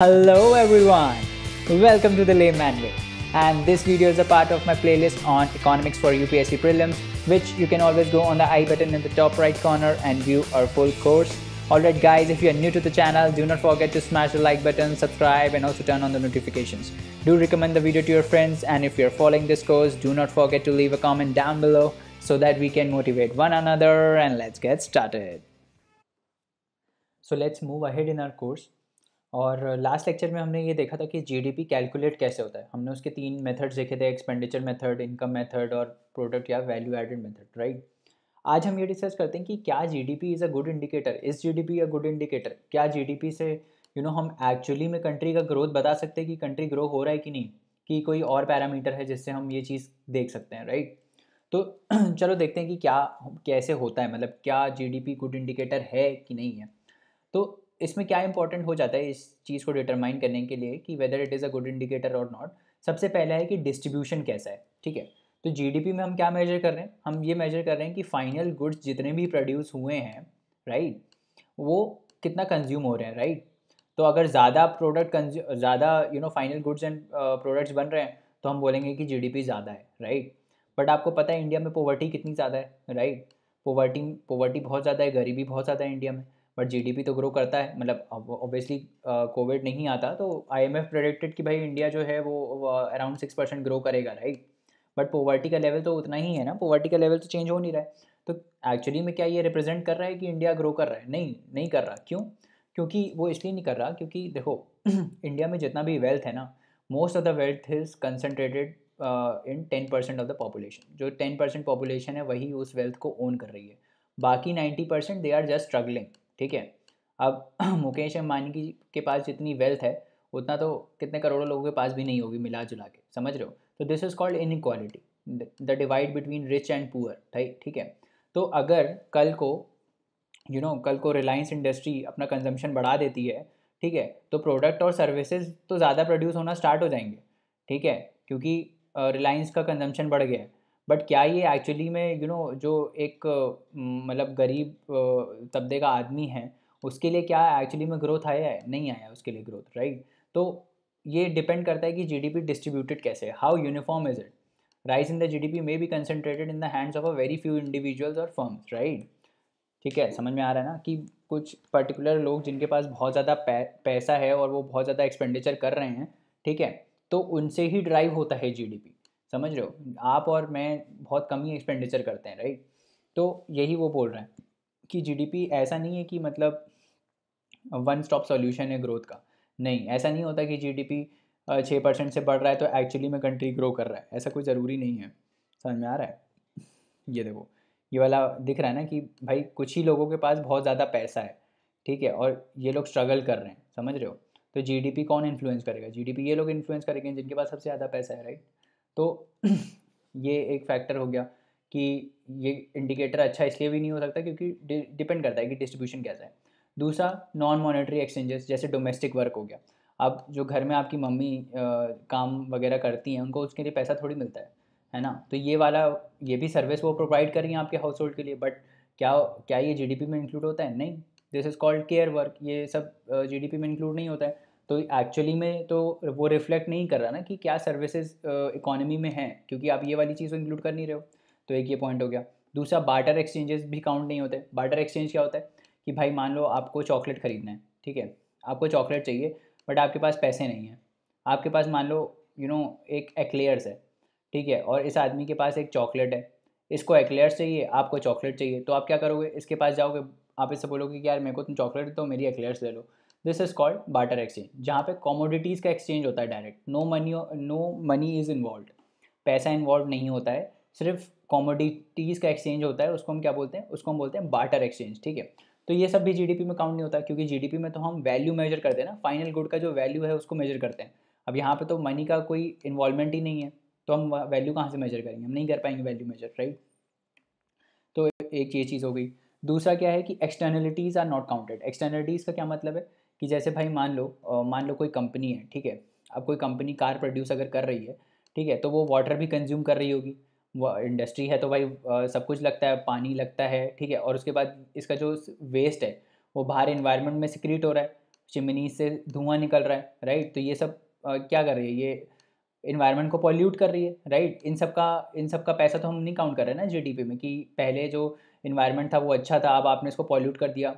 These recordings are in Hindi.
Hello everyone, welcome to the Layman Way and this video is a part of my playlist on economics for UPSC prelims which you can always go on the i button in the top right corner and view our full course. Alright guys, if you are new to the channel, do not forget to smash the like button, subscribe and also turn on the notifications. Do recommend the video to your friends and if you are following this course, do not forget to leave a comment down below so that we can motivate one another and let's get started. So let's move ahead in our course. और लास्ट लेक्चर में हमने ये देखा था कि जीडीपी कैलकुलेट कैसे होता है हमने उसके तीन मेथड्स देखे थे एक्सपेंडिचर मेथड इनकम मेथड और प्रोडक्ट या वैल्यू एडेड मेथड राइट आज हम ये डिस्कस करते हैं कि क्या GDP is a good indicator is GDP a good indicator क्या जीडीपी से यू you नो know, हम एक्चुअली में कंट्री का ग्रोथ बता सकते हैं कि कंट्री ग्रो हो रहा है कि नहीं कि कोई और पैरामीटर है जिससे हम ये चीज़ देख सकते हैं राइट तो चलो देखते हैं कि क्या कैसे होता है मतलब क्या जीडीपी गुड इंडिकेटर है कि नहीं है तो इसमें क्या इंपॉर्टेंट हो जाता है इस चीज़ को डिटरमाइन करने के लिए कि whether it is a good indicator और नॉट सबसे पहला है कि डिस्ट्रीब्यूशन कैसा है ठीक है तो जीडीपी में हम क्या मेजर कर रहे हैं हम ये मेजर कर रहे हैं कि फाइनल गुड्स जितने भी प्रोड्यूस हुए हैं राइट वो कितना कंज्यूम हो रहे हैं राइट तो अगर ज़्यादा प्रोडक्ट कंज्यू ज़्यादा you know final goods and products बन रहे हैं तो हम बोलेंगे कि जीडीपी ज़्यादा है राइट बट आपको पता है इंडिया में पोवर्टी कितनी ज़्यादा है राइट पोवर्टी पोवर्टी बहुत ज़्यादा है गरीबी बहुत ज़्यादा है इंडिया में बट जीडीपी तो ग्रो करता है मतलब ऑब्वियसली कोविड नहीं आता तो आईएमएफ प्रेडिक्टेड कि भाई इंडिया जो है वो अराउंड सिक्स परसेंट ग्रो करेगा राइट बट पोवर्टी का लेवल तो उतना ही है ना पोवर्टी का लेवल तो चेंज हो नहीं रहा है तो एक्चुअली में क्या ये रिप्रेजेंट कर रहा है कि इंडिया ग्रो कर रहा है नहीं नहीं कर रहा क्यों क्योंकि वो इसलिए नहीं कर रहा क्योंकि देखो इंडिया में जितना भी वेल्थ है ना most of the wealth is concentrated in ten percent of the population जो टेन परसेंट पॉपुलेशन है वही उस वेल्थ को ओन कर रही है बाकी ninety percent they are just struggling ठीक है अब मुकेश अंबानी की के पास जितनी वेल्थ है उतना तो कितने करोड़ों लोगों के पास भी नहीं होगी मिला जुला के समझ रहे हो तो this is called inequality the divide between rich and poor ठीक है तो अगर कल को यू you नो know, कल को रिलायंस इंडस्ट्री अपना कंजम्पशन बढ़ा देती है ठीक है तो प्रोडक्ट और सर्विसेज तो ज़्यादा प्रोड्यूस होना स्टार्ट हो जाएंगे ठीक है क्योंकि रिलायंस का कंजम्पशन बढ़ गया है बट क्या ये एक्चुअली में यू you नो know, जो एक मतलब गरीब तबके का आदमी है उसके लिए क्या एक्चुअली में ग्रोथ आया है नहीं आया उसके लिए ग्रोथ राइट तो ये डिपेंड करता है कि जीडीपी डिस्ट्रीब्यूटेड कैसे है how uniform is it rise in the GDP may be concentrated in the hands of a very few individuals और फर्म्स राइट ठीक है समझ में आ रहा है ना कि कुछ पर्टिकुलर लोग जिनके पास बहुत ज़्यादा पैसा है और वो बहुत ज़्यादा एक्सपेंडिचर कर रहे हैं ठीक है तो उनसे ही ड्राइव होता है जीडीपी समझ रहे हो आप और मैं बहुत कम ही एक्सपेंडिचर करते हैं राइट तो यही वो बोल रहे हैं कि जीडीपी ऐसा नहीं है कि मतलब वन स्टॉप सॉल्यूशन है ग्रोथ का नहीं ऐसा नहीं होता कि जीडीपी डी छः परसेंट से बढ़ रहा है तो एक्चुअली में कंट्री ग्रो कर रहा है ऐसा कोई ज़रूरी नहीं है समझ में आ रहा है ये देखो ये वाला दिख रहा है ना कि भाई कुछ ही लोगों के पास बहुत ज़्यादा पैसा है ठीक है और ये लोग स्ट्रगल कर रहे हैं समझ रहे हो तो जीडीपी कौन इन्फ्लुएंस करेगा जीडीपी ये लोग इन्फ्लुएंस करेंगे जिनके पास सबसे ज़्यादा पैसा है राइट तो ये एक फैक्टर हो गया कि ये इंडिकेटर अच्छा इसलिए भी नहीं हो सकता क्योंकि डिपेंड करता है कि डिस्ट्रीब्यूशन कैसा है दूसरा नॉन मॉनेटरी एक्सचेंजेस जैसे डोमेस्टिक वर्क हो गया आप जो घर में आपकी मम्मी आ, काम वगैरह करती हैं उनको उसके लिए पैसा थोड़ी मिलता है है ना तो ये वाला ये भी सर्विस वो प्रोवाइड कर रही हैं आपके हाउस होल्ड के लिए बट क्या क्या ये जीडीपी में इंक्लूड होता है नहीं this is called care work ये सब जीडीपी में इंक्लूड नहीं होता है तो एक्चुअली में तो वो रिफ्लेक्ट नहीं कर रहा ना कि क्या सर्विसेज इकोनॉमी में हैं क्योंकि आप ये वाली चीज़ को इंक्लूड कर नहीं रहे हो तो एक ये पॉइंट हो गया दूसरा बाटर एक्सचेंजेस भी काउंट नहीं होते बाटर एक्सचेंज क्या होता है कि भाई मान लो आपको चॉकलेट ख़रीदना है ठीक है आपको चॉकलेट चाहिए बट आपके पास पैसे नहीं हैं आपके पास मान लो यू नो एक एक्लेयर्स है ठीक है और इस आदमी के पास एक चॉकलेट है इसको एक्लेयर्स चाहिए आपको चॉकलेट चाहिए तो आप क्या करोगे इसके पास जाओगे आप इससे बोलोगे कि यार मेरे को तुम चॉकलेट दो मेरी एक्लेयर्स ले लो this is called barter exchange जहाँ पे कॉमोडिटीज़ का एक्सचेंज होता है direct no money no money is involve पैसा इन्वॉल्व नहीं होता है सिर्फ कॉमोडिटीज़ का एक्सचेंज होता है उसको हम क्या बोलते हैं उसको हम बोलते हैं बाटर एक्सचेंज ठीक है तो ये सब भी जी में काउंट नहीं होता क्योंकि जी में तो हम वैल्यू मेजर करते हैं ना फाइनल गुड का जो वैल्यू है उसको मेजर करते हैं अब यहाँ पे तो मनी का कोई इन्वॉल्वमेंट ही नहीं है तो हम वैल्यू कहाँ से मेजर करेंगे हम नहीं कर पाएंगे वैल्यू मेजर राइट तो एक ये चीज़ हो गई दूसरा क्या है कि externalities are not counted externalities का क्या मतलब है कि जैसे भाई मान लो मान लो कोई कंपनी है ठीक है अब कोई कंपनी कार प्रोड्यूस अगर कर रही है ठीक है तो वो वाटर भी कंज्यूम कर रही होगी इंडस्ट्री है तो भाई सब कुछ लगता है पानी लगता है ठीक है और उसके बाद इसका जो वेस्ट है वो बाहर इन्वायरमेंट में सिक्रीट हो रहा है चिमनी से धुआं निकल रहा है राइट तो ये सब क्या कर रही है ये इन्वायरमेंट को पॉल्यूट कर रही है राइट इन सब का इन सब का पैसा तो हम नहीं काउंट कर रहे हैं ना जी में कि पहले जो इन्वायरमेंट था वो अच्छा था अब आपने इसको पॉल्यूट कर दिया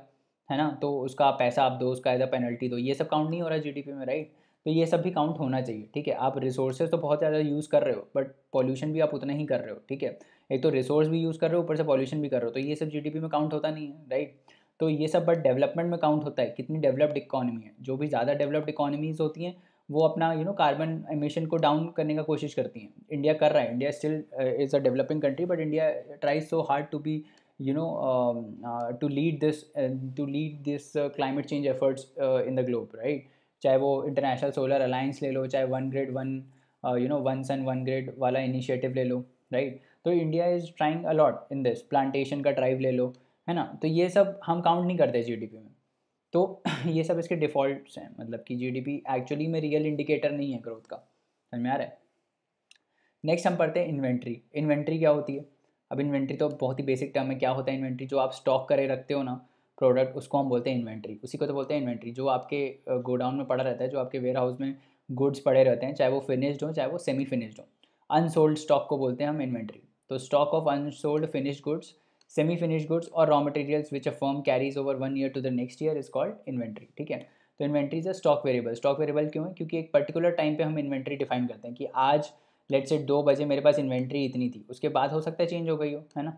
है ना तो उसका पैसा आप दो उसका एज अ पेनल्टी दो ये सब काउंट नहीं हो रहा है में राइट तो ये सब भी काउंट होना चाहिए ठीक है आप रिसोर्सेज तो बहुत ज़्यादा यूज़ कर रहे हो बट पॉल्यूशन भी आप उतना ही कर रहे हो ठीक है एक तो रिसोर्स भी यूज़ कर रहे हो ऊपर से पॉल्यूशन भी कर रहे हो तो ये सब जी में काउंट होता नहीं है राइट तो ये सब बट डेवलपमेंट में काउंट होता है कितनी डेवलप्ड इकॉनमी है जो भी ज़्यादा डेवलप्ड इकॉनमीज़ होती हैं वो अपना यू नो कार्बन एमिशन को डाउन करने का कोशिश करती हैं इंडिया कर रहा है India still is a developing country but India tries so hard to be you know um, uh, to lead this uh, to lead this uh, climate change efforts uh, in the globe right चाहे वो इंटरनेशनल सोलर अलायंस ले लो चाहे one grade one you know one sun one grade वाला इनिशिएटिव ले लो राइट तो India is trying a lot in this plantation का ड्राइव ले लो है ना तो ये सब हम काउंट नहीं करते जीडीपी में तो ये सब इसके डिफ़ॉल्ट हैं मतलब कि जीडीपी एक्चुअली में रियल इंडिकेटर नहीं है ग्रोथ का समझ में आ रहा है नेक्स्ट हम पढ़ते हैं इन्वेंट्री इन्वेंट्री क्या होती है अब इन्वेंट्री तो बहुत ही बेसिक टर्म है क्या होता है इन्वेंट्री जो आप स्टॉक करे रखते हो ना प्रोडक्ट उसको हम बोलते हैं इन्वेंट्री उसी को तो बोलते हैं इन्वेंट्री जो आपके गोडाउन में पड़ा रहता है जो आपके वेयर हाउस में गुड्स पड़े रहते हैं चाहे वो फिनिश्ड हो चाहे वो सेमी फिनिश्ड हो अनसोल्ड स्टॉक को बोलते हैं हम इन्वेंट्री तो stock of unsold finished goods semi finished goods और raw materials which a firm carries over one year to the next year is called inventory ठीक है तो inventory is a stock variable stock variable क्यों है क्योंकि एक पर्टिकुलर टाइम पे हम इन्वेंट्री डिफाइन करते हैं कि आज लेट से दो बजे मेरे पास इन्वेंट्री इतनी थी उसके बाद हो सकता है चेंज हो गई हो है ना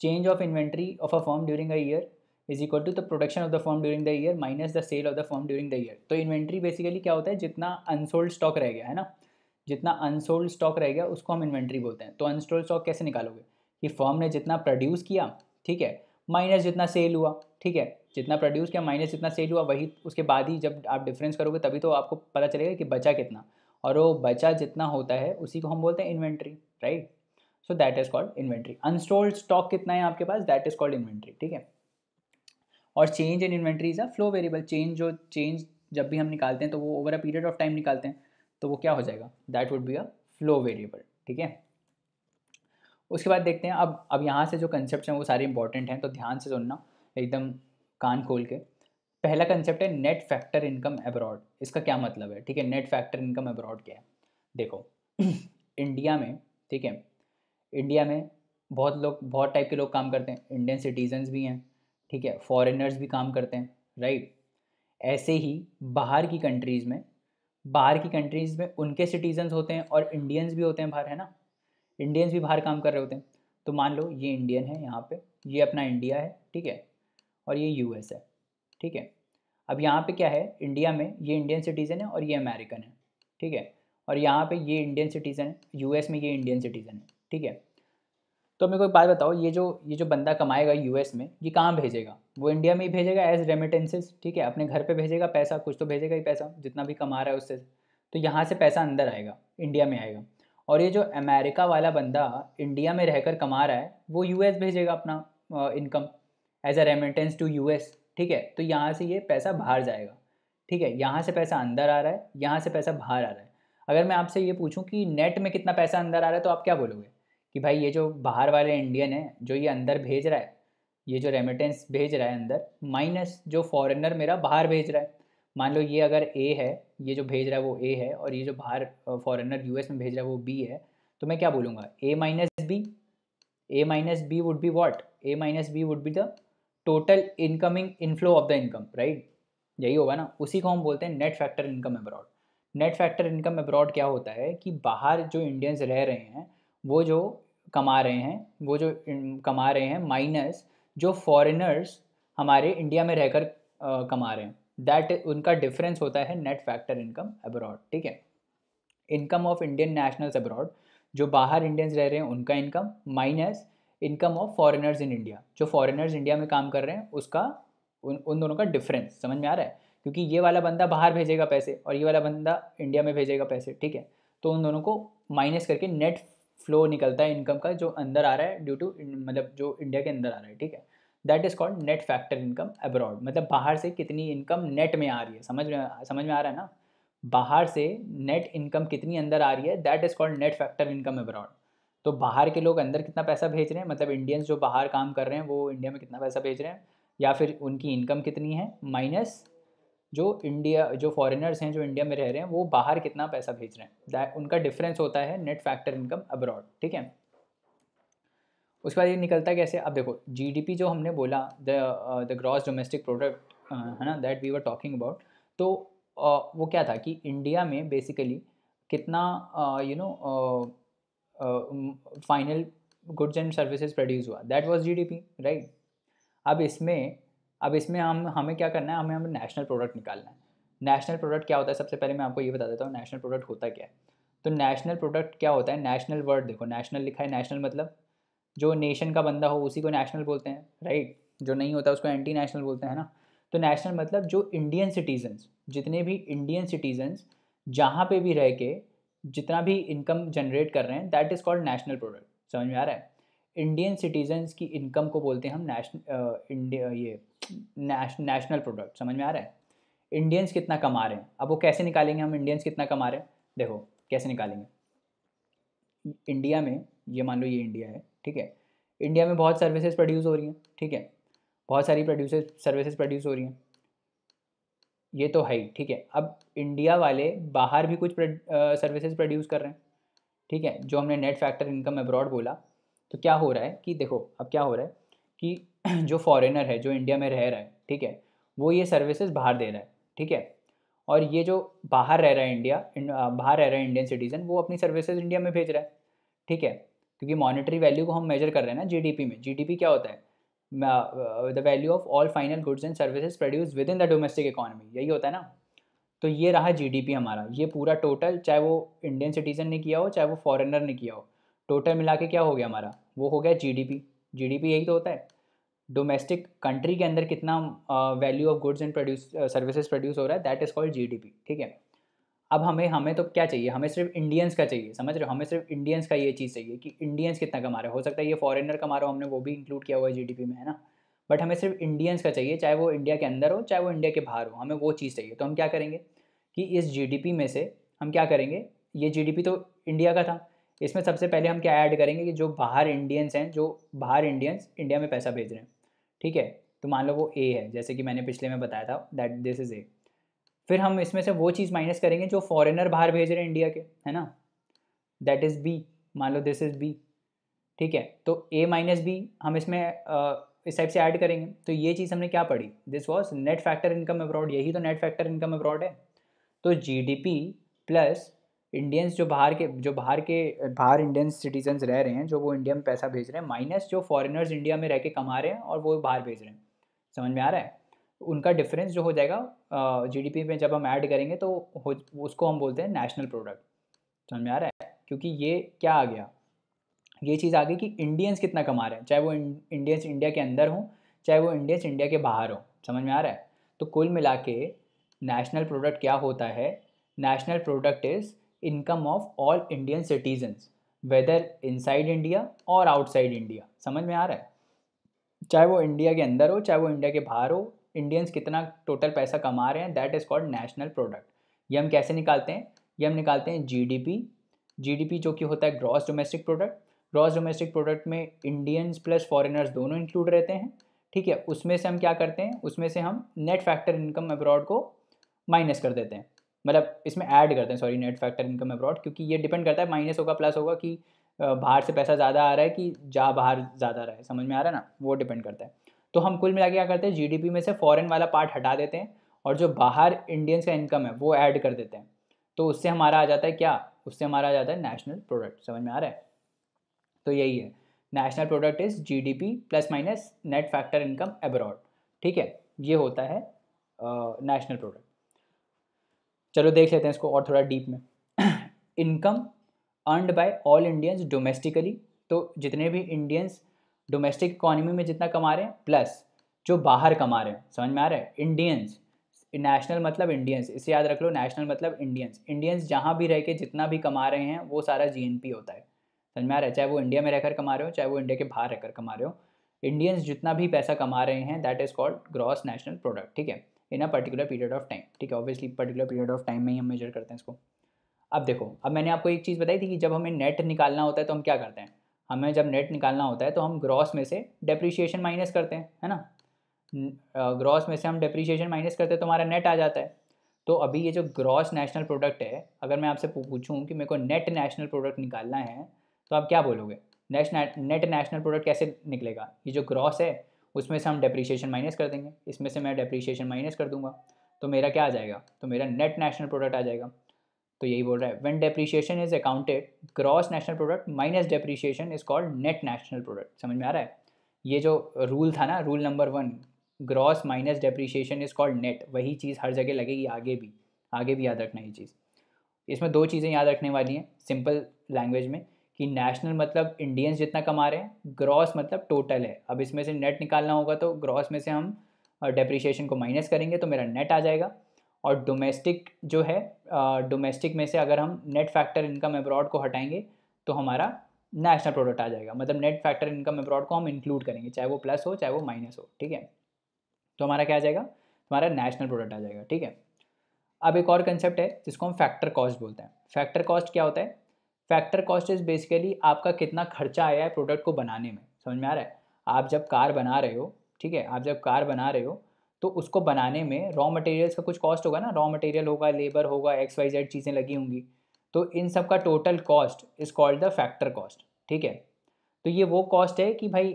change of inventory of a firm during a year is equal to the production of the firm during the year minus the sale of the firm during the year तो इन्वेंट्री बेसिकली क्या होता है जितना अनसोल्ड स्टॉक रह गया है ना जितना अनसोल्ड स्टॉक रह गया उसको हम इन्वेंट्री बोलते हैं तो अनसोल्ड स्टॉक कैसे निकालोगे कि फॉर्म ने जितना प्रोड्यूस किया ठीक है माइनस जितना सेल हुआ ठीक है जितना प्रोड्यूस किया माइनस जितना सेल हुआ वही उसके बाद ही जब आप डिफरेंस करोगे तभी तो आपको पता चलेगा कि बचा कितना और वो बचा जितना होता है उसी को हम बोलते हैं inventory right so that is called inventory unsold stock कितना है आपके पास दैट इज़ कॉल्ड इन्वेंट्री ठीक है और change in inventory is a flow variable change जो चेंज जब भी हम निकालते हैं तो वो over a period of time निकालते हैं तो वो क्या हो जाएगा that would be a flow variable ठीक है उसके बाद देखते हैं अब अब यहाँ से जो कंसेप्ट हैं वो सारे इंपॉर्टेंट हैं तो ध्यान से सुनना एकदम कान खोल के पहला कंसेप्ट है नेट फैक्टर इनकम अब्रॉड इसका क्या मतलब है ठीक है नेट फैक्टर इनकम अब्रॉड क्या है देखो इंडिया में ठीक है इंडिया में बहुत लोग बहुत टाइप के लोग काम करते हैं इंडियन सिटीजन्स भी हैं ठीक है फॉरेनर्स भी काम करते हैं राइट ऐसे ही बाहर की कंट्रीज़ में बाहर की कंट्रीज़ में उनके सिटीजन्स होते हैं और इंडियंस भी होते हैं बाहर है ना इंडियंस भी बाहर काम कर रहे होते हैं तो मान लो ये इंडियन है यहाँ पे ये अपना इंडिया है ठीक है और ये यूएस है ठीक है अब यहाँ पे क्या है इंडिया में ये इंडियन सिटीज़न है और ये अमेरिकन है ठीक है और यहाँ पे ये इंडियन सिटीज़न है यूएस में ये इंडियन सिटीज़न है ठीक है तो मेरे को एक बात बताओ ये जो ये जो बंदा कमाएगा यूएस में ये कहाँ भेजेगा वो इंडिया में ही भेजेगा एज रेमिटेंसेज ठीक है अपने घर पर भेजेगा पैसा कुछ तो भेजेगा ही पैसा जितना भी कमा रहा है उससे तो यहाँ से पैसा अंदर आएगा इंडिया में आएगा और ये जो अमेरिका वाला बंदा इंडिया में रहकर कमा रहा है वो यूएस भेजेगा अपना income as a remittance to US ठीक है तो यहाँ से ये पैसा बाहर जाएगा ठीक है यहाँ से पैसा अंदर आ रहा है यहाँ से पैसा बाहर आ रहा है अगर मैं आपसे ये पूछूँ कि नेट में कितना पैसा अंदर आ रहा है तो आप क्या बोलोगे कि भाई ये जो बाहर वाले इंडियन है जो ये अंदर भेज रहा है ये जो रेमिटेंस भेज रहा है अंदर माइनस जो फॉरेनर मेरा बाहर भेज रहा है मान लो ये अगर ए है ये जो भेज रहा है वो ए है और ये जो बाहर फॉरेनर यूएस में भेज रहा है वो बी है तो मैं क्या बोलूँगा A minus B A minus B would be what A minus B would be the total incoming inflow of the income right यही होगा ना उसी को हम बोलते हैं net factor income abroad net factor income abroad क्या होता है कि बाहर जो इंडियंस रह रहे हैं वो जो कमा रहे हैं वो जो कमा रहे हैं माइनस जो फॉरेनर्स हमारे इंडिया में रहकर कमा रहे हैं दैट उनका डिफरेंस होता है नेट फैक्टर इनकम अब्रॉड ठीक है income of Indian nationals abroad जो बाहर इंडियंस रह रहे हैं उनका income minus income of foreigners in India जो फॉरेनर्स इंडिया में काम कर रहे हैं उसका उन उन दोनों का डिफरेंस समझ में आ रहा है क्योंकि ये वाला बंदा बाहर भेजेगा पैसे और ये वाला बंदा इंडिया में भेजेगा पैसे ठीक है तो उन दोनों को माइनस करके नेट फ्लो निकलता है इनकम का जो अंदर आ रहा है ड्यू टू मतलब जो इंडिया के अंदर आ रहा है ठीक है that is called net factor income abroad मतलब बाहर से कितनी इनकम नेट में आ रही है समझ में समझ में आ रहा है ना बाहर से नेट इनकम कितनी अंदर आ रही है that is called net factor income abroad तो बाहर के लोग अंदर कितना पैसा भेज रहे हैं मतलब इंडियंस जो बाहर काम कर रहे हैं वो इंडिया में कितना पैसा भेज रहे हैं या फिर उनकी इनकम कितनी है माइनस जो इंडिया जो फॉरेनर्स हैं जो इंडिया में रह रहे हैं वो बाहर कितना पैसा भेज रहे हैं दैट उनका डिफरेंस होता है नेट फैक्टर इनकम अब्रॉड ठीक है उसके बाद ये निकलता कैसे अब देखो जीडीपी जो हमने बोला the the gross domestic product है ना that we were talking about तो uh, वो क्या था कि इंडिया में बेसिकली कितना you uh, know you know, uh, final goods and services produce हुआ दैट वाज जीडीपी राइट अब इसमें अब इसमें हम हमें क्या करना है हमें हमें नेशनल प्रोडक्ट निकालना है नेशनल प्रोडक्ट क्या होता है सबसे पहले मैं आपको ये बता देता हूँ नेशनल प्रोडक्ट होता क्या है तो नेशनल प्रोडक्ट क्या होता है नेशनल वर्ड देखो नेशनल लिखा है नेशनल मतलब जो नेशन का बंदा हो उसी को नेशनल बोलते हैं राइट जो नहीं होता उसको एंटी नेशनल बोलते हैं ना तो नेशनल मतलब जो इंडियन सिटीजन्स जितने भी इंडियन सिटीजन्स जहाँ पे भी रह के जितना भी इनकम जनरेट कर रहे हैं that is called national product समझ में आ रहा है इंडियन सिटीजन्स की इनकम को बोलते हैं हम नेशन इंडिया ये नेशनल प्रोडक्ट समझ में आ रहा है इंडियंस कितना कमा रहे हैं अब वो कैसे निकालेंगे हम इंडियंस कितना कमा रहे हैं देखो कैसे निकालेंगे इंडिया में ये मान लो ये इंडिया है ठीक है इंडिया में बहुत सर्विसेज प्रोड्यूस हो रही हैं ठीक है बहुत सारी प्रोड्यूस सर्विसेज प्रोड्यूस हो रही हैं ये तो है ही ठीक है अब इंडिया वाले बाहर भी कुछ सर्विसेज प्रोड्यूस कर रहे हैं ठीक है जो हमने नेट फैक्टर इनकम अब्रॉड बोला तो क्या हो रहा है कि देखो अब क्या हो रहा है कि जो फॉरेनर है जो इंडिया में रह रहा है ठीक है वो ये सर्विसेज बाहर दे रहा है ठीक है और ये जो बाहर रह रहा है इंडिया बाहर रह रहा है इंडियन सिटीज़न वो अपनी सर्विसेज इंडिया में भेज रहा है ठीक है क्योंकि मॉनेटरी वैल्यू को हम मेजर कर रहे हैं ना जीडीपी में जीडीपी क्या होता है the value of all final goods and services produce within the domestic economy यही होता है ना तो ये रहा जीडीपी हमारा ये पूरा टोटल चाहे वो इंडियन सिटीजन ने किया हो चाहे वो फॉरेनर ने किया हो टोटल मिला के क्या हो गया हमारा वो हो गया जीडीपी जीडीपी यही तो होता है डोमेस्टिक कंट्री के अंदर कितना value of goods and produce services produce हो रहा है दैट इज़ कॉल्ड जीडीपी ठीक है अब हमें हमें तो क्या चाहिए हमें सिर्फ इंडियंस का चाहिए समझ रहे हो हमें सिर्फ इंडियंस का ये चीज़ चाहिए कि इंडियंस कितना कमा रहे हो सकता है ये फॉरेनर कमा रहे हो हमने वो भी इंक्लूड किया हुआ है जीडीपी में है ना बट हमें सिर्फ इंडियंस का चाहिए चाहे वो इंडिया के अंदर हो चाहे वो इंडिया के बाहर हो हमें वो चीज़ चाहिए तो हम क्या करेंगे कि इस जी में से हम क्या करेंगे ये जी तो इंडिया का था इसमें सबसे पहले हम क्या ऐड करेंगे कि जो बाहर इंडियंस हैं जो बाहर इंडियंस इंडिया में पैसा भेज रहे हैं ठीक है तो मान लो वो ए है जैसे कि मैंने पिछले में बताया था दैट दिस इज़ ए फिर हम इसमें से वो चीज़ माइनस करेंगे जो फॉरेनर बाहर भेज रहे हैं इंडिया के है ना दैट इज़ बी मान लो दिस इज़ बी ठीक है तो ए माइनस बी हम इसमें uh, इस टाइप से ऐड करेंगे तो ये चीज़ हमने क्या पढ़ी this was net factor income abroad यही तो नेट फैक्टर इनकम अब्रॉड है तो पी प्लस इंडियंस जो बाहर के जो बाहर के बाहर इंडियन सिटीजन्स रह रहे हैं जो वो इंडिया में पैसा भेज रहे हैं माइनस जो फॉरेनर्स इंडिया में रह के कमा रहे हैं और वो बाहर भेज रहे हैं समझ में आ रहा है उनका डिफरेंस जो हो जाएगा जीडीपी में जब हम ऐड करेंगे तो उसको हम बोलते हैं नेशनल प्रोडक्ट समझ में आ रहा है क्योंकि ये क्या आ गया ये चीज़ आ गई कि इंडियंस कितना कमा रहे हैं चाहे वो इंडियंस इंडिया के अंदर हों चाहे वो इंडियंस इंडिया के बाहर हों समझ में आ रहा है तो कुल मिला के नेशनल प्रोडक्ट क्या होता है national product is income of all Indian citizens whether inside India और आउटसाइड इंडिया समझ में आ रहा है चाहे वो इंडिया के अंदर हो चाहे वो इंडिया के बाहर हो इंडियंस कितना टोटल पैसा कमा रहे हैं that is called national product ये हम कैसे निकालते हैं ये हम निकालते हैं जीडीपी जीडीपी जो कि होता है gross domestic product gross domestic product में इंडियंस प्लस फॉरेनर्स दोनों इंक्लूड रहते हैं ठीक है उसमें से हम क्या करते हैं उसमें से हम नेट फैक्टर इनकम अब्रॉड को माइनस कर देते हैं मतलब इसमें ऐड करते हैं sorry net factor income abroad क्योंकि ये डिपेंड करता है माइनस होगा प्लस होगा कि बाहर से पैसा ज़्यादा आ रहा है कि जा बाहर ज़्यादा रहा है समझ में आ रहा है ना वो डिपेंड करता है तो हम कुल मिला के क्या करते हैं जीडीपी में से फॉरेन वाला पार्ट हटा देते हैं और जो बाहर इंडियंस का इनकम है वो ऐड कर देते हैं तो उससे हमारा आ जाता है क्या उससे हमारा आ जाता है नेशनल प्रोडक्ट समझ में आ रहा है तो यही है national product is GDP plus minus net factor income abroad ठीक है ये होता है नेशनल uh, प्रोडक्ट चलो देख लेते हैं इसको और थोड़ा डीप में income earned by all Indians domestically तो जितने भी इंडियंस डोमेस्टिक इकोनॉमी में जितना कमा रहे हैं प्लस जो बाहर कमा रहे हैं समझ में आ रहा है इंडियंस नेशनल मतलब इंडियंस इसे याद रख लो नेशनल मतलब इंडियंस इंडियंस जहाँ भी रह के जितना भी कमा रहे हैं वो सारा जीएनपी होता है समझ में आ रहा है चाहे वो इंडिया में रहकर कमा रहे हो चाहे वो इंडिया के बाहर रहकर कमा रहे हो इंडियंस जितना भी पैसा कमा रहे हैं that is called gross national product ठीक है in a particular period of time ठीक है obviously particular period of time में ही हम मेजर करते हैं इसको अब देखो अब मैंने आपको एक चीज़ बताई थी कि जब हमें नेट निकालना होता है तो हम क्या करते हैं हमें जब नेट निकालना होता है तो हम ग्रॉस में से डेप्रीशिएशन माइनस करते हैं है ना ग्रॉस में से हम डेप्रीशिएशन माइनस करते हैं तो हमारा नेट आ जाता है तो अभी ये जो ग्रॉस नेशनल प्रोडक्ट है अगर मैं आपसे पूछूँ कि मेरे को नेट नेशनल प्रोडक्ट निकालना है तो आप क्या बोलोगे नेट नेट नेशनल प्रोडक्ट कैसे निकलेगा ये जो ग्रॉस है उसमें से हम डेप्रीशिएशन माइनस कर देंगे इसमें से मैं डेप्रीशिएशन माइनस कर दूंगा तो मेरा क्या आ जाएगा तो मेरा नेट नेशनल प्रोडक्ट आ जाएगा तो यही बोल रहा है when depreciation is accounted gross national product minus depreciation is called net national product समझ में आ रहा है ये जो रूल था ना rule number one gross minus depreciation is called net वही चीज़ हर जगह लगेगी आगे भी आगे भी याद रखना ये चीज़ इसमें दो चीज़ें याद रखने वाली हैं सिंपल लैंग्वेज में कि नेशनल मतलब इंडियंस जितना कमा रहे हैं ग्रॉस मतलब टोटल है अब इसमें से नेट निकालना होगा तो ग्रॉस में से हम डेप्रीशिएशन को माइनस करेंगे तो मेरा नेट आ जाएगा और डोमेस्टिक जो है डोमेस्टिक में से अगर हम नेट फैक्टर इनकम अब्रॉड को हटाएंगे तो हमारा नेशनल प्रोडक्ट आ जाएगा मतलब नेट फैक्टर इनकम अब्रॉड को हम इंक्लूड करेंगे चाहे वो प्लस हो चाहे वो माइनस हो ठीक है तो हमारा क्या आ जाएगा हमारा नेशनल प्रोडक्ट आ जाएगा ठीक है अब एक और कंसेप्ट है जिसको हम फैक्टर कॉस्ट बोलते हैं फैक्टर कॉस्ट क्या होता है फैक्टर कॉस्ट इज़ बेसिकली आपका कितना खर्चा आया है प्रोडक्ट को बनाने में समझ में आ रहा है आप जब कार बना रहे हो ठीक है आप जब कार बना रहे हो तो उसको बनाने में रॉ मटेरियल्स का कुछ कॉस्ट होगा ना रॉ मटेरियल होगा लेबर होगा एक्स वाई जेड चीज़ें लगी होंगी तो इन सब का total cost is called the factor cost ठीक है तो ये वो कॉस्ट है कि भाई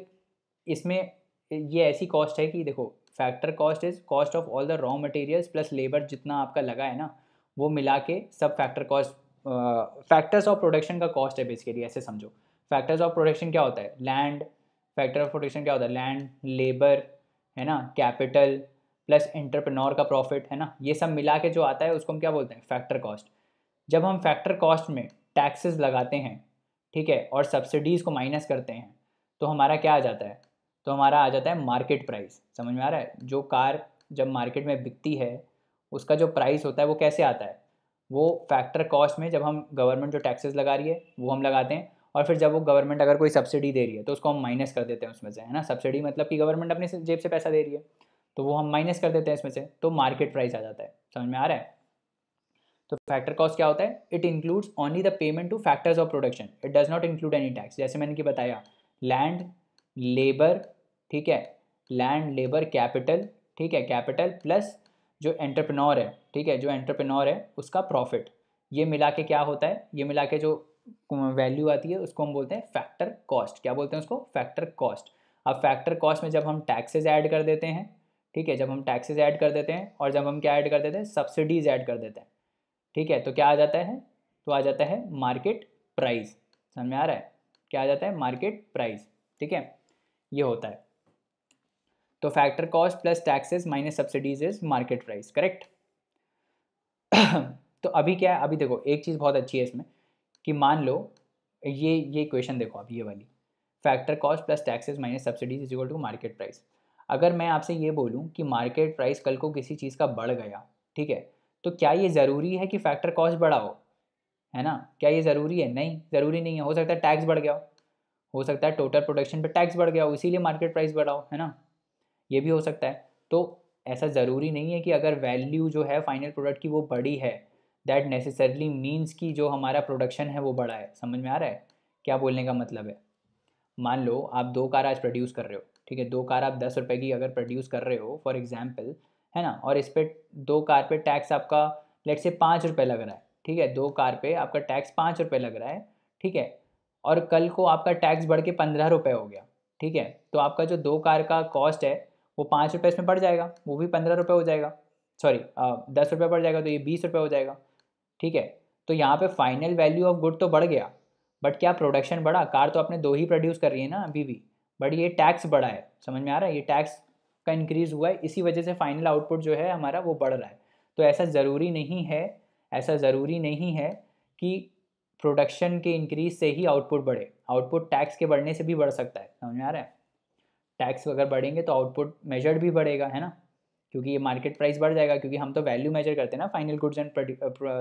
इसमें ये ऐसी कॉस्ट है कि देखो factor cost is cost of all the raw materials plus labour जितना आपका लगा है ना वो मिला के सब factor cost factors of production का कॉस्ट है बेसिकली ऐसे समझो फैक्टर्स ऑफ प्रोडक्शन क्या होता है लैंड फैक्टर ऑफ प्रोडक्शन क्या होता है लैंड लेबर है ना कैपिटल प्लस एंटरप्रेन्योर का प्रॉफिट है ना ये सब मिला के जो आता है उसको हम क्या बोलते हैं फैक्टर कॉस्ट जब हम फैक्टर कॉस्ट में टैक्सेस लगाते हैं ठीक है और सब्सिडीज़ को माइनस करते हैं तो हमारा क्या आ जाता है तो हमारा आ जाता है मार्केट प्राइस समझ में आ रहा है जो कार जब मार्केट में बिकती है उसका जो प्राइस होता है वो कैसे आता है वो फैक्टर कॉस्ट में जब हम गवर्नमेंट जो टैक्सेस लगा रही है वो हम लगाते हैं और फिर जब वो गवर्नमेंट अगर कोई सब्सिडी दे रही है तो उसको हम माइनस कर देते हैं उसमें से है ना सब्सिडी मतलब कि गवर्नमेंट अपने जेब से पैसा दे रही है तो वो हम माइनस कर देते हैं इसमें से तो मार्केट प्राइस आ जाता है समझ में आ रहा है तो फैक्टर कॉस्ट क्या होता है it includes only the payment to factors of production it does not include any tax जैसे मैंने कि बताया लैंड लेबर ठीक है लैंड लेबर कैपिटल ठीक है कैपिटल प्लस जो एंटरप्रेन्योर है ठीक है जो एंटरप्रेन्योर है उसका प्रॉफिट ये मिला के क्या होता है ये मिला के जो वैल्यू आती है उसको हम बोलते हैं फैक्टर कॉस्ट क्या बोलते हैं उसको फैक्टर कॉस्ट अब फैक्टर कॉस्ट में जब हम टैक्सेस ऐड कर देते हैं ठीक है जब हम टैक्सेज ऐड कर देते हैं और जब हम क्या ऐड कर देते हैं सब्सिडीज ऐड कर देते हैं ठीक है तो क्या आ जाता है तो आ जाता है मार्केट प्राइस समझ में आ रहा है क्या आ जाता है मार्केट प्राइस ठीक है ये होता है तो factor cost plus taxes minus subsidies is market price correct तो अभी क्या है अभी देखो एक चीज़ बहुत अच्छी है इसमें कि मान लो ये ये क्वेश्चन देखो अब ये वाली factor cost plus taxes minus subsidies is equal to market price अगर मैं आपसे ये बोलूँ कि मार्केट प्राइस कल को किसी चीज़ का बढ़ गया ठीक है तो क्या ये ज़रूरी है कि फैक्टर कॉस्ट बढ़ा हो है ना क्या ये ज़रूरी है नहीं ज़रूरी नहीं है हो सकता है टैक्स बढ़ गया हो हो सकता है टोटल प्रोडक्शन पे टैक्स बढ़ गया हो इसीलिए मार्केट प्राइस बढ़ा हो है ना ये भी हो सकता है तो ऐसा ज़रूरी नहीं है कि अगर वैल्यू जो है फाइनल प्रोडक्ट की वो बड़ी है दैट नेसेसरली मीन्स कि जो हमारा प्रोडक्शन है वो बड़ा है समझ में आ रहा है क्या बोलने का मतलब है मान लो आप दो कार आज प्रोड्यूस कर रहे हो ठीक है दो कार आप दस रुपए की अगर प्रोड्यूस कर रहे हो फॉर एग्जाम्पल है ना और इस पर दो कार पे टैक्स आपका लेट से पाँच रुपये लग रहा है ठीक है दो कार पे आपका टैक्स पाँच रुपये लग रहा है ठीक है और कल को आपका टैक्स बढ़ के पंद्रह रुपये हो गया ठीक है तो आपका जो दो कार का कॉस्ट है वो पाँच रुपये इसमें बढ़ जाएगा वो भी पंद्रह रुपये हो जाएगा सॉरी दस रुपये बढ़ जाएगा तो ये बीस रुपये हो जाएगा ठीक है तो यहाँ पे फाइनल वैल्यू ऑफ गुड तो बढ़ गया बट क्या प्रोडक्शन बढ़ा कार तो आपने दो ही प्रोड्यूस कर रही है ना अभी भी बट ये टैक्स बढ़ा है समझ में आ रहा है ये टैक्स का इंक्रीज़ हुआ है इसी वजह से फाइनल आउटपुट जो है हमारा वो बढ़ रहा है तो ऐसा ज़रूरी नहीं है ऐसा ज़रूरी नहीं है कि प्रोडक्शन के इंक्रीज से ही आउटपुट बढ़े आउटपुट टैक्स के बढ़ने से भी बढ़ सकता है समझ में आ रहा है टैक्स अगर बढ़ेंगे तो आउटपुट मेजर्ड भी बढ़ेगा है ना क्योंकि ये मार्केट प्राइस बढ़ जाएगा क्योंकि हम तो वैल्यू मेजर करते हैं ना फाइनल गुड्स एंड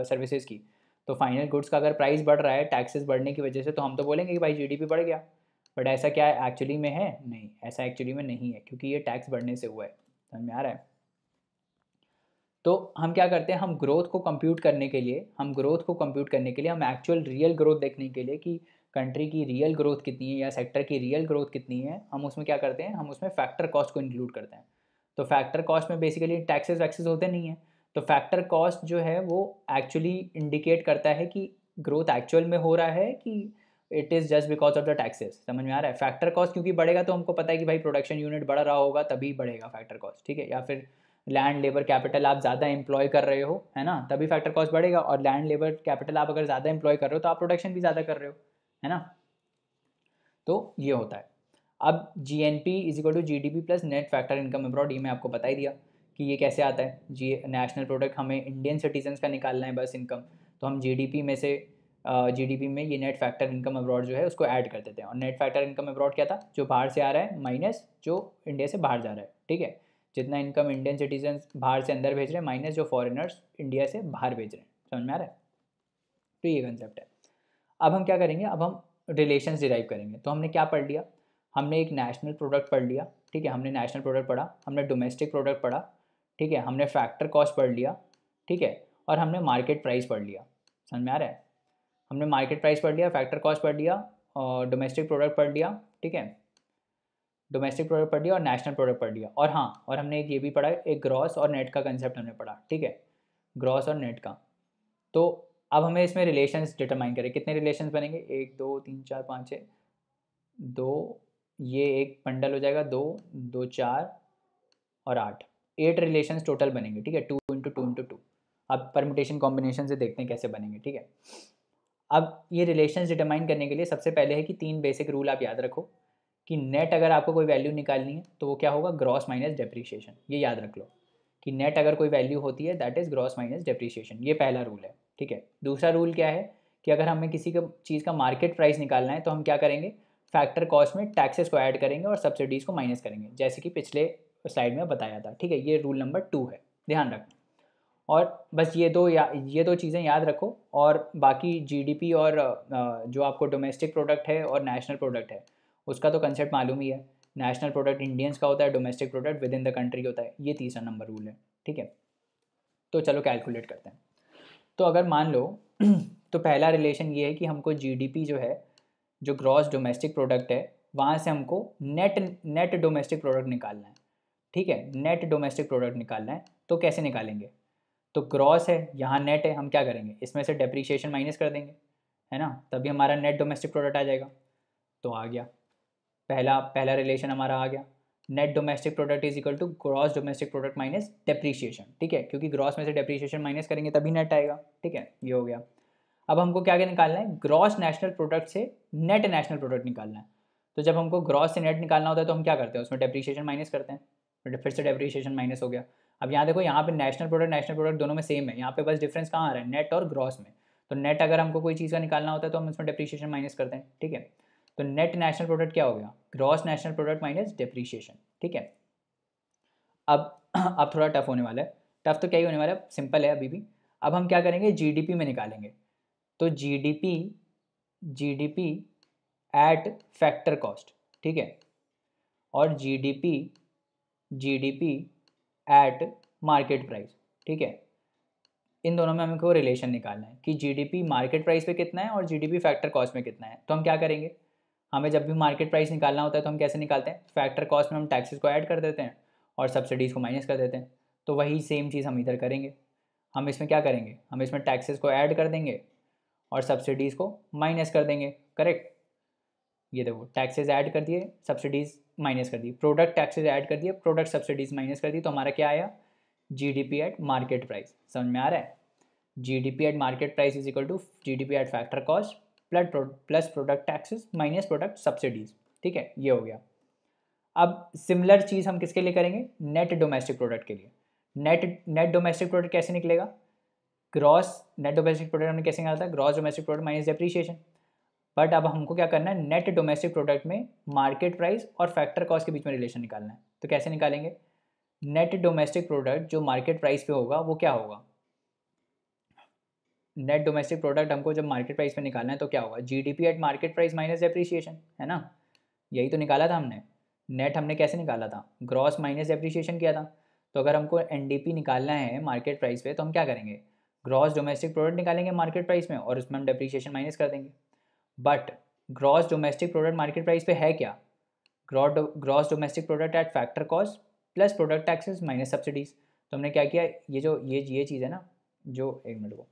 सर्विसेज की तो फाइनल गुड्स का अगर प्राइस बढ़ रहा है टैक्सेस बढ़ने की वजह से तो हम तो बोलेंगे कि भाई जीडीपी बढ़ गया बट ऐसा क्या एक्चुअली में है नहीं ऐसा एक्चुअली में नहीं है क्योंकि ये टैक्स बढ़ने से हुआ है समझ में आ रहा है तो हम क्या करते हैं हम ग्रोथ को कंप्यूट करने के लिए हम ग्रोथ को कंप्यूट करने के लिए हम एक्चुअल रियल ग्रोथ देखने के लिए कि कंट्री की रियल ग्रोथ कितनी है या सेक्टर की रियल ग्रोथ कितनी है हम उसमें क्या करते हैं हम उसमें फैक्टर कॉस्ट को इंक्लूड करते हैं तो फैक्टर कॉस्ट में बेसिकली टैक्सेस वैक्सेस होते नहीं हैं तो फैक्टर कॉस्ट जो है वो एक्चुअली इंडिकेट करता है कि ग्रोथ एक्चुअल में हो रहा है कि it is just because of the taxes समझ में आ रहा है फैक्टर कॉस्ट क्योंकि बढ़ेगा तो हमको पता है कि भाई प्रोडक्शन यूनिट बढ़ रहा होगा तभी बढ़ेगा फैक्टर कॉस्ट ठीक है या फिर लैंड लेबर कैपिटल आप ज़्यादा एम्प्लॉय कर रहे हो है ना तभी फैक्टर कॉस्ट बढ़ेगा और लैंड लेबर कैपिटल आप अगर ज़्यादा एम्प्लॉय कर रहे हो तो आप प्रोडक्शन भी ज़्यादा कर रहे हो है ना तो ये होता है अब G N P is equal to G D P plus net factor income abroad ये मैं आपको बता ही दिया कि ये कैसे आता है जी नेशनल प्रोडक्ट हमें इंडियन सिटीजन का निकालना है बस इनकम तो हम जी डी पी में से जीडीपी में ये नेट फैक्टर इनकम अब्रॉड जो है उसको ऐड कर देते हैं और नेट फैक्टर इनकम अब्रॉड क्या था जो बाहर से आ रहा है माइनस जो इंडिया से बाहर जा रहा है ठीक है जितना इनकम इंडियन सिटीजन बाहर से अंदर भेज रहे हैं माइनस जो फॉरेनर्स इंडिया से बाहर भेज रहे हैं समझ में आ रहा है तो ये कंसेप्ट है अब हम क्या करेंगे अब हम रिलेशन डिराइव करेंगे तो हमने क्या पढ़ लिया हमने एक नेशनल प्रोडक्ट पढ़ लिया ठीक है हमने नेशनल प्रोडक्ट पढ़ा हमने डोमेस्टिक प्रोडक्ट पढ़ा ठीक है हमने फैक्टर कॉस्ट पढ़ लिया ठीक है और हमने मार्केट प्राइस पढ़ लिया समझ में आ रहा है हमने मार्केट प्राइस पढ़ लिया फैक्टर कॉस्ट पढ़ लिया और डोमेस्टिक प्रोडक्ट पढ़ लिया ठीक है डोमेस्टिक प्रोडक्ट पढ़ लिया और नेशनल प्रोडक्ट पढ़ लिया और हाँ और हमने एक ये भी पढ़ा एक ग्रॉस और नेट का कंसेप्ट हमने पढ़ा ठीक है ग्रॉस और नेट का तो अब हमें इसमें रिलेशन डिटरमाइन करें कितने रिलेशन बनेंगे एक दो तीन चार पाँच छः दो ये एक बंडल हो जाएगा दो दो चार और आठ एट रिलेशन टोटल बनेंगे ठीक है two into two into two अब परमिटेशन कॉम्बिनेशन से देखते हैं कैसे बनेंगे ठीक है अब ये रिलेशन डिटरमाइन करने के लिए सबसे पहले है कि तीन बेसिक रूल आप याद रखो कि नेट अगर आपको कोई वैल्यू निकालनी है तो वो क्या होगा ग्रॉस माइनस डेप्रीशिएशन ये याद रख लो कि नेट अगर कोई वैल्यू होती है that is gross minus depreciation ये पहला रूल है ठीक है दूसरा रूल क्या है कि अगर हमें किसी का चीज़ का मार्केट प्राइस निकालना है तो हम क्या करेंगे फैक्टर कॉस्ट में टैक्सेस को ऐड करेंगे और सब्सिडीज़ को माइनस करेंगे जैसे कि पिछले स्लाइड में बताया था ठीक है ये रूल नंबर टू है ध्यान रखना और बस ये दो या ये दो चीज़ें याद रखो और बाकी जीडीपी और जो आपको डोमेस्टिक प्रोडक्ट है और नेशनल प्रोडक्ट है उसका तो कंसेप्ट मालूम ही है नेशनल प्रोडक्ट इंडियंस का होता है domestic product within the country होता है ये तीसरा नंबर रूल है ठीक है तो चलो कैलकुलेट करते हैं तो अगर मान लो तो पहला रिलेशन ये है कि हमको जीडीपी जो है जो ग्रॉस डोमेस्टिक प्रोडक्ट है वहाँ से हमको नेट नेट डोमेस्टिक प्रोडक्ट निकालना है ठीक है नेट डोमेस्टिक प्रोडक्ट निकालना है तो कैसे निकालेंगे तो ग्रॉस है यहाँ नेट है हम क्या करेंगे इसमें से डेप्रीशिएशन माइनस कर देंगे है ना तभी हमारा नेट डोमेस्टिक प्रोडक्ट आ जाएगा तो आ गया पहला पहला रिलेशन हमारा आ गया net domestic product is equal to gross domestic product minus depreciation ठीक है क्योंकि ग्रॉस में से डेप्रीशिएशन माइनस करेंगे तभी नेट आएगा ठीक है ये हो गया अब हमको क्या क्या निकालना है ग्रॉस नेशनल प्रोडक्ट से नेट नेशनल प्रोडक्ट निकालना है तो जब हमको ग्रॉस से नेट निकालना होता है तो हम क्या करते हैं उसमें डेप्रीशिएशन माइनस करते हैं फिर से डेप्रीशिएशन माइनस हो गया अब यहाँ देखो यहाँ पे नेशनल प्रोडक्ट नेशनल प्रोडक्ट दोनों में सेम है यहाँ पे बस डिफरेंस कहाँ आ रहा है नेट और ग्रॉस में तो नेट अगर हमको कोई चीज़ का निकालना होता है तो हम उसमें डिप्रीशिएशन माइनस करते हैं ठीक है तो नेट नेशनल प्रोडक्ट क्या हो गया gross national product minus depreciation ठीक है अब अब थोड़ा टफ होने वाला है टफ तो क्या ही होने वाला है सिंपल है अभी भी अब हम क्या करेंगे पी में निकालेंगे तो G D P at factor cost ठीक है और G D P at market price ठीक है इन दोनों में हमको रिलेशन निकालना है कि जीडीपी मार्केट प्राइस पे कितना है और जीडीपी फैक्टर कॉस्ट में कितना है तो हम क्या करेंगे हमें जब भी मार्केट प्राइस निकालना होता है तो हम कैसे निकालते हैं फैक्टर कॉस्ट में हम टैक्सेस को ऐड कर देते हैं और सब्सिडीज़ को माइनस कर देते हैं तो वही सेम चीज़ हम इधर करेंगे हम इसमें क्या करेंगे हम इसमें टैक्सेस को ऐड कर देंगे और सब्सिडीज़ को माइनस कर देंगे करेक्ट ये देखो टैक्सेस ऐड कर दिए सब्सिडीज़ माइनस कर दी प्रोडक्ट टैक्सेज ऐड कर दिए प्रोडक्ट सब्सिडीज माइनस कर दी तो हमारा क्या आया G D P at market price समझ में आ रहा है G D P at market price is equal to G D P at factor cost plus plus product taxes minus product subsidies ठीक है ये हो गया अब सिमिलर चीज़ हम किसके लिए करेंगे नेट डोमेस्टिक प्रोडक्ट के लिए नेट नेट डोमेस्टिक प्रोडक्ट कैसे निकलेगा ग्रॉस नेट डोमेस्टिक प्रोडक्ट हमने कैसे निकाला था gross domestic product minus depreciation but अब हमको क्या करना है नेट डोमेस्टिक प्रोडक्ट में मार्केट प्राइस और फैक्टर कॉस्ट के बीच में रिलेशन निकालना है तो कैसे निकालेंगे नेट डोमेस्टिक प्रोडक्ट जो मार्केट प्राइस पे होगा वो क्या होगा नेट डोमेस्टिक प्रोडक्ट हमको जब मार्केट प्राइस पे निकालना है तो क्या होगा GDP at market price minus appreciation है ना यही तो निकाला था हमने नेट हमने कैसे निकाला था ग्रॉस माइनस एप्रिसिएशन किया था तो अगर हमको एनडीपी निकालना है मार्केट प्राइस पे तो हम क्या करेंगे ग्रॉस डोमेस्टिक प्रोडक्ट निकालेंगे मार्केट प्राइस में और उसमें हम डेप्रिसिएशन माइनस कर देंगे but gross domestic product market price पे है क्या gross domestic product at factor cost plus product taxes minus subsidies तो हमने क्या किया ये जो ये ये चीज़ है ना जो एक मिनट को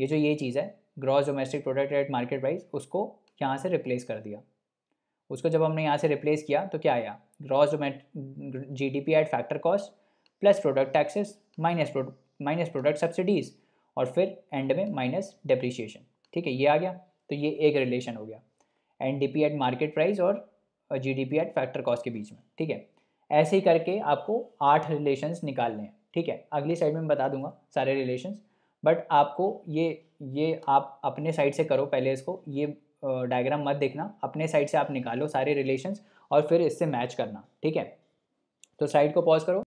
ये जो ये चीज़ है gross domestic product at market price उसको यहाँ से रिप्लेस कर दिया उसको जब हमने यहाँ से रिप्लेस किया तो क्या आया gross domestic G D P at factor cost plus product taxes minus minus product subsidies और फिर एंड में माइनस डिप्रिशिएशन ठीक है ये आ गया तो ये एक रिलेशन हो गया N D P at market price और G D P at factor cost के बीच में ठीक है ऐसे ही करके आपको आठ रिलेशन्स निकालने हैं ठीक है अगली साइड में मैं बता दूंगा सारे रिलेशन्स बट आपको ये ये आप अपने साइड से करो पहले इसको ये डायग्राम मत देखना अपने साइड से आप निकालो सारे रिलेशंस और फिर इससे मैच करना ठीक है तो साइड को पॉज करो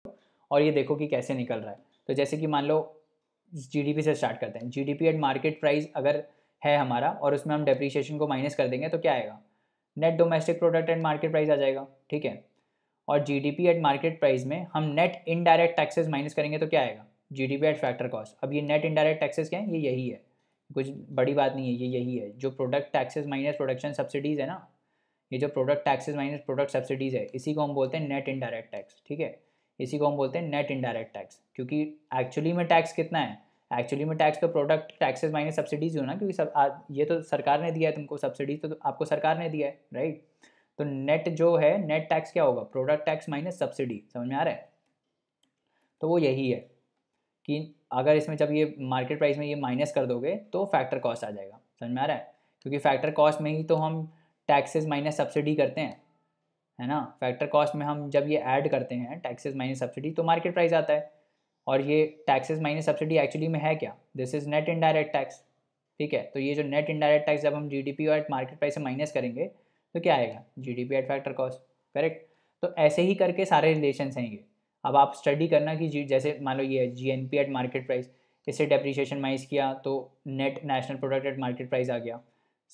और ये देखो कि कैसे निकल रहा है तो जैसे कि मान लो जीडीपी से स्टार्ट करते हैं जीडीपी एट मार्केट प्राइस अगर है हमारा और उसमें हम डेप्रीशिएशन को माइनस कर देंगे तो क्या आएगा net domestic product at market price आ जाएगा ठीक है और जीडीपी एट मार्केट प्राइस में हम नेट इनडायरेक्ट टैक्सेस माइनस करेंगे तो क्या आएगा जीडीपी एट फैक्टर कॉस्ट अब ये नेट इनडायरेक्ट टैक्सेस क्या है ये यही है कुछ बड़ी बात नहीं है ये यही है जो product taxes minus production subsidies है ना ये जो product taxes minus product subsidies है इसी को हम बोलते हैं नेट इनडायरेक्ट टैक्स ठीक है इसी को हम बोलते हैं नेट इनडायरेक्ट टैक्स क्योंकि एक्चुअली में टैक्स कितना है एक्चुअली में टैक्स तो प्रोडक्ट टैक्सेस माइनस सब्सिडीज हो ना क्योंकि सब आ, ये तो सरकार ने दिया है तुमको सब्सिडीज तो, तो आपको सरकार ने दिया है राइट तो नेट जो है नेट टैक्स क्या होगा प्रोडक्ट टैक्स माइनस सब्सिडी समझ में आ रहा है तो वो यही है कि अगर इसमें जब ये मार्केट प्राइस में ये माइनस कर दोगे तो फैक्टर कॉस्ट आ जाएगा समझ में आ रहा है क्योंकि फैक्टर कॉस्ट में ही तो हम टैक्सेस माइनस सब्सिडी करते हैं है ना फैक्टर कॉस्ट में हम जब ये ऐड करते हैं टैक्सेस माइनस सब्सिडी तो मार्केट प्राइस आता है और ये टैक्सेस माइनस सब्सिडी एक्चुअली में है क्या this is net indirect tax ठीक है तो ये जो नेट इनडायरेक्ट टैक्स जब हम जीडीपी और मार्केट प्राइस से माइनस करेंगे तो क्या आएगा GDP at factor cost correct तो ऐसे ही करके सारे रिलेशन हैं ये अब आप स्टडी करना कि जी जैसे मान लो ये है G N P at market price इसे डेप्रीशिएशन माइनस किया तो net national product at market price आ गया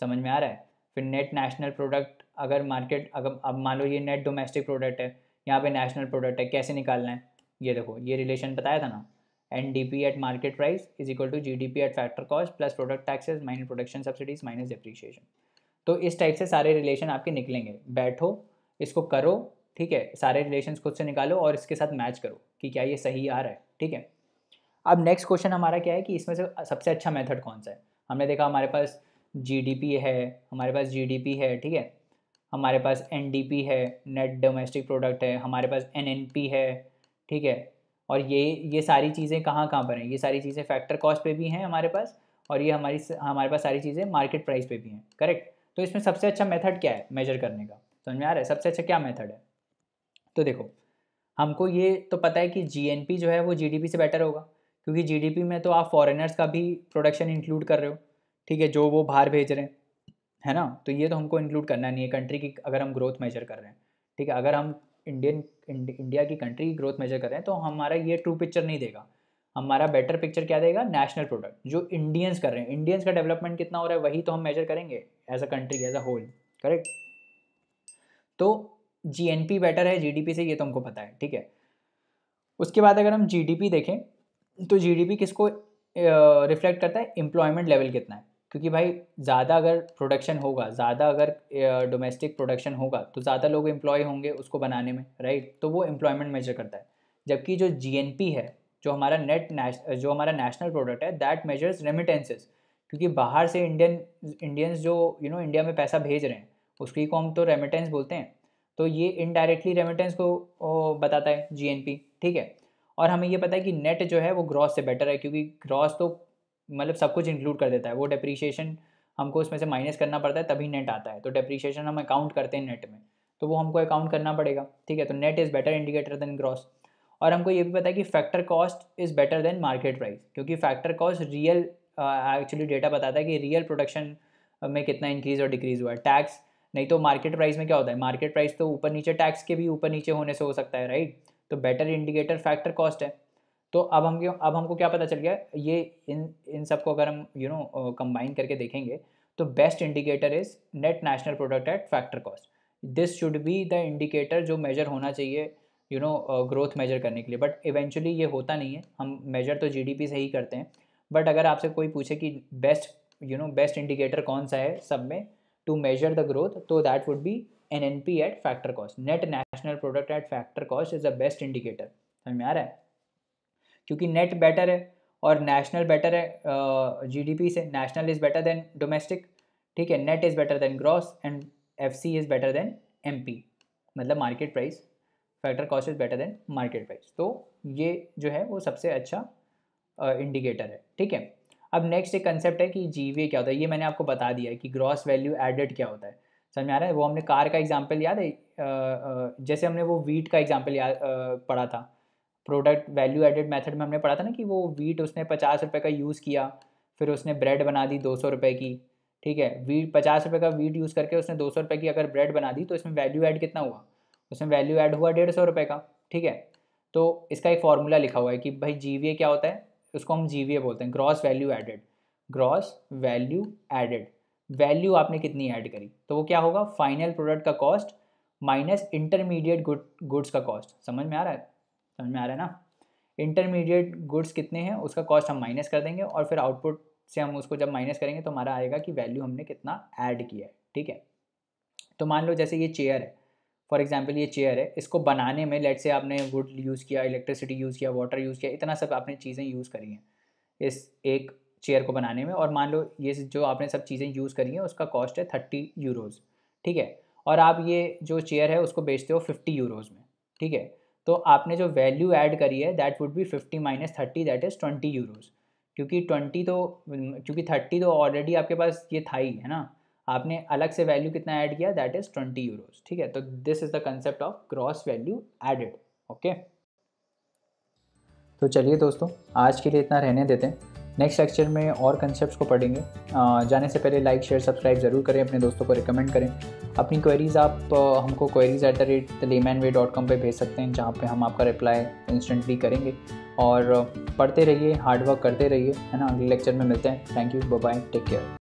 समझ में आ रहा है फिर नेट नेशनल प्रोडक्ट अगर मार्केट अगर अब मान लो ये नेट डोमेस्टिक प्रोडक्ट है यहाँ पे नेशनल प्रोडक्ट है कैसे निकालना है ये देखो ये रिलेशन बताया था ना N D P at market price is equal to G D P at factor cost plus product taxes minus production subsidies minus depreciation तो इस टाइप से सारे रिलेशन आपके निकलेंगे बैठो इसको करो ठीक है सारे रिलेशन खुद से निकालो और इसके साथ मैच करो कि क्या ये सही आ रहा है ठीक है अब नेक्स्ट क्वेश्चन हमारा क्या है कि इसमें से सबसे अच्छा मेथड कौन सा है हमने देखा हमारे पास जीडीपी है हमारे पास जीडीपी है ठीक है हमारे पास एनडीपी है नेट डोमेस्टिक प्रोडक्ट है हमारे पास एनएनपी है ठीक है और ये ये सारी चीज़ें कहाँ कहाँ पर हैं ये सारी चीज़ें फैक्टर कॉस्ट पे भी हैं हमारे पास और ये हमारी हमारे पास सारी चीज़ें मार्केट प्राइस पे भी हैं करेक्ट तो इसमें सबसे अच्छा मेथड क्या है मेजर करने का समझ में आ रहा है सबसे अच्छा क्या मेथड है तो देखो हमको ये तो पता है कि जी जो है वो जी से बेटर होगा क्योंकि जी में तो आप फॉरनर्स का भी प्रोडक्शन इंक्लूड कर रहे हो ठीक है जो वो बाहर भेज रहे हैं है ना तो ये तो हमको इंक्लूड करना नहीं है कंट्री की अगर हम ग्रोथ मेजर कर रहे हैं ठीक है अगर हम इंडियन इंडिया की कंट्री की ग्रोथ मेजर करें तो हमारा ये ट्रू पिक्चर नहीं देगा हमारा बेटर पिक्चर क्या देगा नेशनल प्रोडक्ट जो इंडियंस कर रहे हैं इंडियंस का डेवलपमेंट कितना हो रहा है वही तो हम मेजर करेंगे as a country as a whole correct तो जी बेटर है जी से ये तो हमको पता है ठीक है उसके बाद अगर हम जी देखें तो जी किसको रिफ्लेक्ट करता है एम्प्लॉयमेंट लेवल कितना है क्योंकि भाई ज़्यादा अगर प्रोडक्शन होगा ज़्यादा अगर डोमेस्टिक प्रोडक्शन होगा तो ज़्यादा लोग एम्प्लॉय होंगे उसको बनाने में राइट तो वो एम्प्लॉयमेंट मेजर करता है जबकि जो जी है जो हमारा नेट जो हमारा नेशनल प्रोडक्ट है दैट मेजर्स रेमिटेंसेज क्योंकि बाहर से इंडियन इंडियंस जो you you know know, India में पैसा भेज रहे हैं उसकी को हम तो रेमिटेंस बोलते हैं तो ये इनडायरेक्टली रेमिटेंस को बताता है जी ठीक है और हमें ये पता है कि नेट जो है वो ग्रॉस से बेटर है क्योंकि ग्रॉस तो मतलब सब कुछ इंक्लूड कर देता है वो डेप्रीशिएशन हमको उसमें से माइनस करना पड़ता है तभी नेट आता है तो डेप्रीशिएशन हम अकाउंट करते हैं नेट में तो वो हमको अकाउंट करना पड़ेगा ठीक है तो net is better indicator than gross और हमको ये भी पता है कि factor cost is better than market price क्योंकि factor cost real actually data बताता है कि रियल प्रोडक्शन में कितना इंक्रीज़ और डिक्रीज़ हुआ है टैक्स नहीं तो मार्केट प्राइस में क्या होता है मार्केट प्राइस तो ऊपर नीचे टैक्स के भी ऊपर नीचे होने से हो सकता है राइट तो बेटर इंडिकेटर फैक्टर कॉस्ट है तो अब हम अब हमको क्या पता चल गया ये इन इन सबको अगर हम यू नो कंबाइन करके देखेंगे तो best indicator is net national product at factor cost this should be the indicator जो मेजर होना चाहिए यू नो ग्रोथ मेजर करने के लिए बट इवेंचुअली ये होता नहीं है हम मेजर तो जी से ही करते हैं बट अगर आपसे कोई पूछे कि best you know best indicator कौन सा है सब में टू मेजर द ग्रोथ तो that would be N N P at factor cost net national product at factor cost is the best indicator समझ में आ रहा है क्योंकि नेट बेटर है और नेशनल बेटर है जीडीपी से national is better than domestic ठीक है net is better than gross and FC is better than MP मतलब market price factor cost is better than market price तो ये जो है वो सबसे अच्छा इंडिकेटर है ठीक है अब नेक्स्ट एक कंसेप्ट है कि जी क्या होता है ये मैंने आपको बता दिया है कि ग्रॉस वैल्यू एडेड क्या होता है समझ में आ रहा है वो हमने कार का एग्जाम्पल याद है जैसे हमने वो वीट का एग्जाम्पल याद पढ़ा था प्रोडक्ट वैल्यू एडेड मेथड में हमने पढ़ा था ना कि वो वीट उसने पचास रुपये का यूज़ किया फिर उसने ब्रेड बना दी दो सौ रुपये की ठीक है वीट पचास रुपये का वीट यूज़ करके उसने दो सौ रुपये की अगर ब्रेड बना दी तो इसमें वैल्यू ऐड कितना हुआ उसमें वैल्यू ऐड हुआ डेढ़ सौ रुपये का ठीक है तो इसका एक फार्मूला लिखा हुआ है कि भाई जी क्या होता है उसको हम जी बोलते हैं gross value added gross value added value आपने कितनी ऐड करी तो वो क्या होगा फाइनल प्रोडक्ट का cost minus intermediate good goods का कॉस्ट समझ में आ रहा है समझ में आ रहा है ना इंटरमीडिएट गुड्स कितने हैं उसका कॉस्ट हम माइनस कर देंगे और फिर आउटपुट से हम उसको जब माइनस करेंगे तो हमारा आएगा कि वैल्यू हमने कितना ऐड किया है ठीक है तो मान लो जैसे ये चेयर है फॉर एग्जाम्पल ये चेयर है इसको बनाने में लेट से आपने वुड यूज़ किया इलेक्ट्रिसिटी यूज़ किया वाटर यूज़ किया इतना सब आपने चीज़ें यूज़ करी हैं इस एक चेयर को बनाने में और मान लो ये जो आपने सब चीज़ें यूज़ करी हैं उसका कॉस्ट है थर्टी यूरोज़ ठीक है और आप ये जो चेयर है उसको बेचते हो फिफ्टी यूरोज़ में ठीक है तो आपने जो वैल्यू ऐड करी है that would be fifty minus thirty that is twenty euros क्योंकि ट्वेंटी तो क्योंकि थर्टी तो ऑलरेडी आपके पास ये था ही है ना आपने अलग से वैल्यू कितना ऐड किया दैट इज़ ट्वेंटी यूरोज़ ठीक है तो this is the concept of gross value added okay तो चलिए दोस्तों आज के लिए इतना रहने देते हैं नेक्स्ट लेक्चर में और कंसेप्ट को पढ़ेंगे जाने से पहले लाइक शेयर सब्सक्राइब ज़रूर करें अपने दोस्तों को रिकमेंड करें अपनी क्वेरीज़ आप हमको queries at the rate layman way dot com पर भेज सकते हैं जहाँ पर हम आपका रिप्लाई इंस्टेंटली करेंगे और पढ़ते रहिए हार्डवर्क करते रहिए है ना अगले लेक्चर में मिलते हैं thank you bye take care